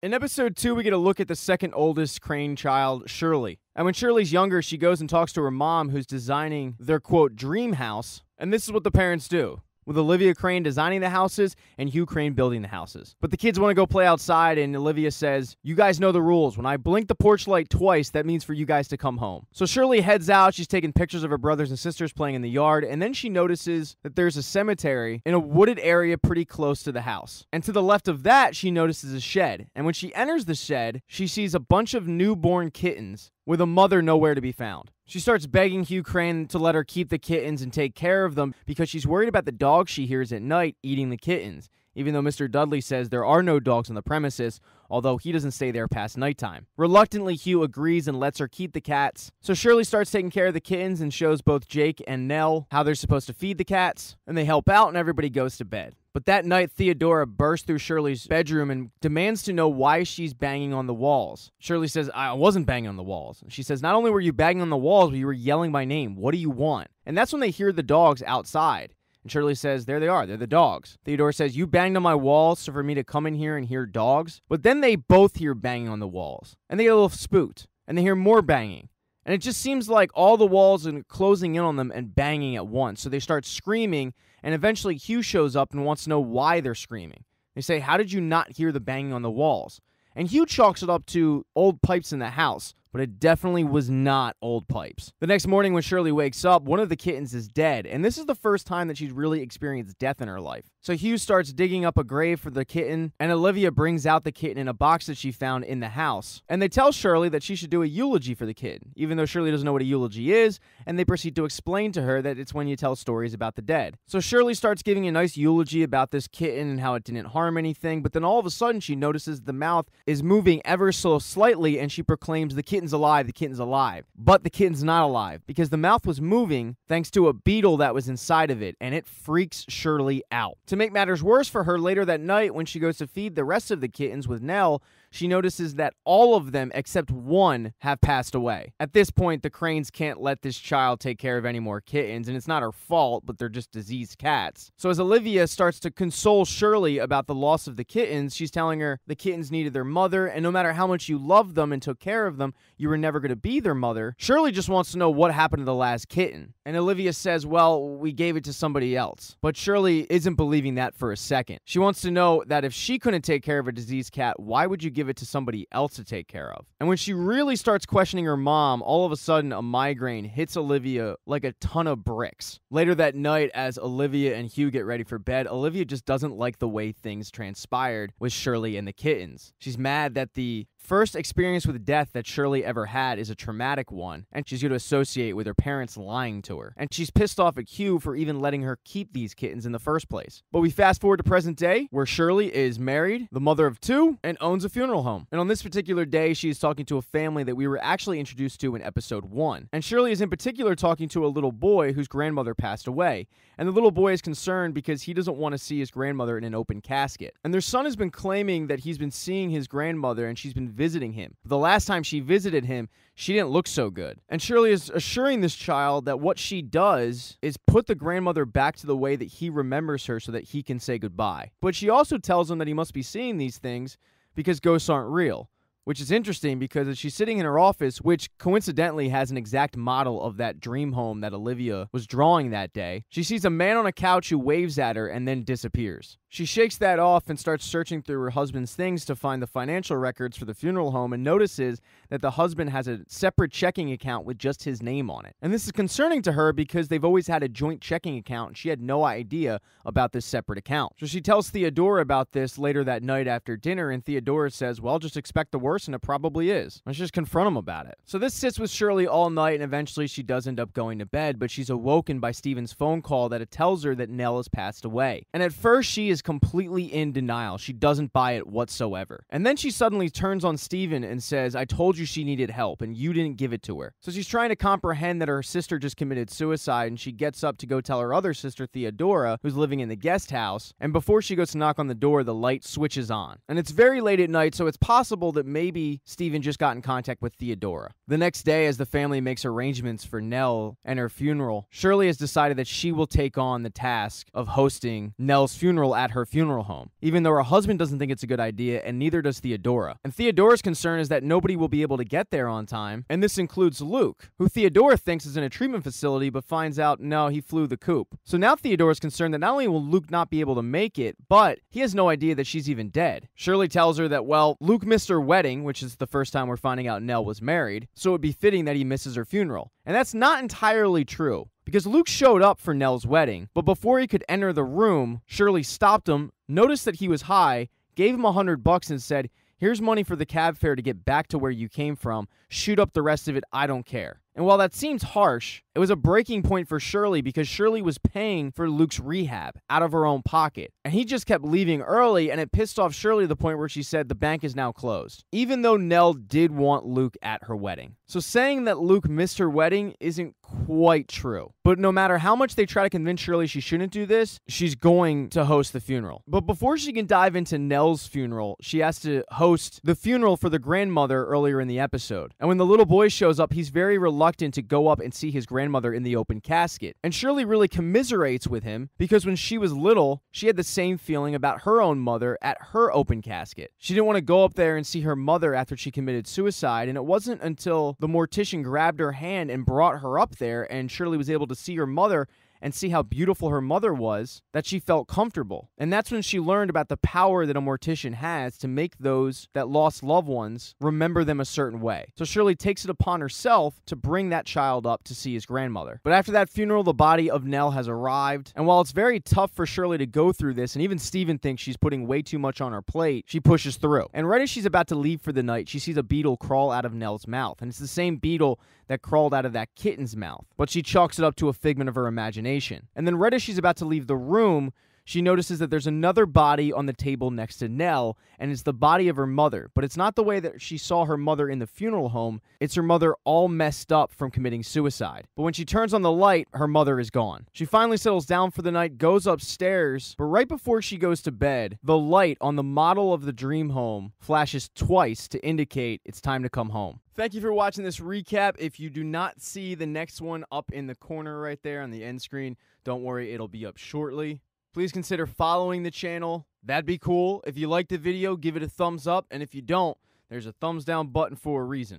In episode two, we get a look at the second oldest crane child, Shirley. And when Shirley's younger, she goes and talks to her mom, who's designing their quote dream house. And this is what the parents do with Olivia Crane designing the houses and Hugh Crane building the houses. But the kids want to go play outside, and Olivia says, You guys know the rules. When I blink the porch light twice, that means for you guys to come home. So Shirley heads out. She's taking pictures of her brothers and sisters playing in the yard, and then she notices that there's a cemetery in a wooded area pretty close to the house. And to the left of that, she notices a shed. And when she enters the shed, she sees a bunch of newborn kittens with a mother nowhere to be found. She starts begging Hugh Crane to let her keep the kittens and take care of them because she's worried about the dogs she hears at night eating the kittens, even though Mr. Dudley says there are no dogs on the premises, although he doesn't stay there past nighttime. Reluctantly, Hugh agrees and lets her keep the cats. So Shirley starts taking care of the kittens and shows both Jake and Nell how they're supposed to feed the cats, and they help out and everybody goes to bed. But that night, Theodora bursts through Shirley's bedroom and demands to know why she's banging on the walls. Shirley says, I wasn't banging on the walls. She says, Not only were you banging on the walls, but you were yelling my name. What do you want? And that's when they hear the dogs outside. And Shirley says, There they are. They're the dogs. Theodora says, You banged on my walls, so for me to come in here and hear dogs. But then they both hear banging on the walls, and they get a little spooked, and they hear more banging. And it just seems like all the walls are closing in on them and banging at once. So they start screaming, and eventually Hugh shows up and wants to know why they're screaming. They say, How did you not hear the banging on the walls? And Hugh chalks it up to old pipes in the house, but it definitely was not old pipes. The next morning, when Shirley wakes up, one of the kittens is dead, and this is the first time that she's really experienced death in her life. So Hugh starts digging up a grave for the kitten, and Olivia brings out the kitten in a box that she found in the house. And they tell Shirley that she should do a eulogy for the kitten, even though Shirley doesn't know what a eulogy is, and they proceed to explain to her that it's when you tell stories about the dead. So Shirley starts giving a nice eulogy about this kitten and how it didn't harm anything, but then all of a sudden she notices the mouth is moving ever so slightly, and she proclaims the kitten kitten's alive, the kitten's alive. But the kitten's not alive because the mouth was moving thanks to a beetle that was inside of it, and it freaks Shirley out. To make matters worse for her, later that night when she goes to feed the rest of the kittens with Nell, she notices that all of them except one have passed away. At this point, the cranes can't let this child take care of any more kittens, and it's not her fault, but they're just diseased cats. So as Olivia starts to console Shirley about the loss of the kittens, she's telling her the kittens needed their mother, and no matter how much you loved them and took care of them, you were never going to be their mother. Shirley just wants to know what happened to the last kitten. And Olivia says, well, we gave it to somebody else. But Shirley isn't believing that for a second. She wants to know that if she couldn't take care of a diseased cat, why would you give it to somebody else to take care of? And when she really starts questioning her mom, all of a sudden a migraine hits Olivia like a ton of bricks. Later that night, as Olivia and Hugh get ready for bed, Olivia just doesn't like the way things transpired with Shirley and the kittens. She's mad that the First experience with death that Shirley ever had is a traumatic one, and she's going to associate with her parents lying to her. And she's pissed off at Hugh for even letting her keep these kittens in the first place. But we fast forward to present day, where Shirley is married, the mother of two, and owns a funeral home. And on this particular day, she is talking to a family that we were actually introduced to in episode one. And Shirley is in particular talking to a little boy whose grandmother passed away. And the little boy is concerned because he doesn't want to see his grandmother in an open casket. And their son has been claiming that he's been seeing his grandmother and she's been visiting him. The last time she visited him, she didn't look so good. And Shirley is assuring this child that what she does is put the grandmother back to the way that he remembers her so that he can say goodbye. But she also tells him that he must be seeing these things because ghosts aren't real which is interesting because she's sitting in her office, which coincidentally has an exact model of that dream home that Olivia was drawing that day. She sees a man on a couch who waves at her and then disappears. She shakes that off and starts searching through her husband's things to find the financial records for the funeral home and notices that the husband has a separate checking account with just his name on it. And this is concerning to her because they've always had a joint checking account and she had no idea about this separate account. So she tells Theodora about this later that night after dinner and Theodora says, "Well, just expect the worst person it probably is. Let's just confront him about it. So this sits with Shirley all night, and eventually she does end up going to bed, but she's awoken by Steven's phone call that it tells her that Nell has passed away. And at first, she is completely in denial. She doesn't buy it whatsoever. And then she suddenly turns on Steven and says, I told you she needed help, and you didn't give it to her. So she's trying to comprehend that her sister just committed suicide, and she gets up to go tell her other sister, Theodora, who's living in the guest house. And before she goes to knock on the door, the light switches on. And it's very late at night, so it's possible that maybe maybe Stephen just got in contact with Theodora. The next day, as the family makes arrangements for Nell and her funeral, Shirley has decided that she will take on the task of hosting Nell's funeral at her funeral home, even though her husband doesn't think it's a good idea, and neither does Theodora. And Theodora's concern is that nobody will be able to get there on time, and this includes Luke, who Theodora thinks is in a treatment facility but finds out no, he flew the coop. So now Theodora's concerned that not only will Luke not be able to make it, but he has no idea that she's even dead. Shirley tells her that, well, Luke missed her wedding wedding, which is the first time we're finding out Nell was married, so it would be fitting that he misses her funeral. And that's not entirely true, because Luke showed up for Nell's wedding, but before he could enter the room, Shirley stopped him, noticed that he was high, gave him a hundred bucks, and said, Here's money for the cab fare to get back to where you came from. Shoot up the rest of it, I don't care. And while that seems harsh, it was a breaking point for Shirley because Shirley was paying for Luke's rehab out of her own pocket. And he just kept leaving early, and it pissed off Shirley to the point where she said the bank is now closed, even though Nell did want Luke at her wedding. So saying that Luke missed her wedding isn't quite true. But no matter how much they try to convince Shirley she shouldn't do this, she's going to host the funeral. But before she can dive into Nell's funeral, she has to host the funeral for the grandmother earlier in the episode. And when the little boy shows up, he's very reluctant reluctant to go up and see his grandmother in the open casket. And Shirley really commiserates with him because when she was little, she had the same feeling about her own mother at her open casket. She didn't want to go up there and see her mother after she committed suicide, and it wasn't until the mortician grabbed her hand and brought her up there and Shirley was able to see her mother and see how beautiful her mother was that she felt comfortable. And that's when she learned about the power that a mortician has to make those that lost loved ones remember them a certain way. So Shirley takes it upon herself to bring that child up to see his grandmother. But after that funeral, the body of Nell has arrived. And while it's very tough for Shirley to go through this, and even Stephen thinks she's putting way too much on her plate, she pushes through. And right as she's about to leave for the night, she sees a beetle crawl out of Nell's mouth. And it's the same beetle that crawled out of that kitten's mouth, but she chalks it up to a figment of her imagination. And then right as she's about to leave the room, she notices that there's another body on the table next to Nell, and it's the body of her mother. But it's not the way that she saw her mother in the funeral home, it's her mother all messed up from committing suicide. But when she turns on the light, her mother is gone. She finally settles down for the night, goes upstairs, but right before she goes to bed, the light on the model of the dream home flashes twice to indicate it's time to come home. Thank you for watching this recap. If you do not see the next one up in the corner right there on the end screen, don't worry, it'll be up shortly please consider following the channel. That'd be cool. If you like the video, give it a thumbs up. And if you don't, there's a thumbs down button for a reason.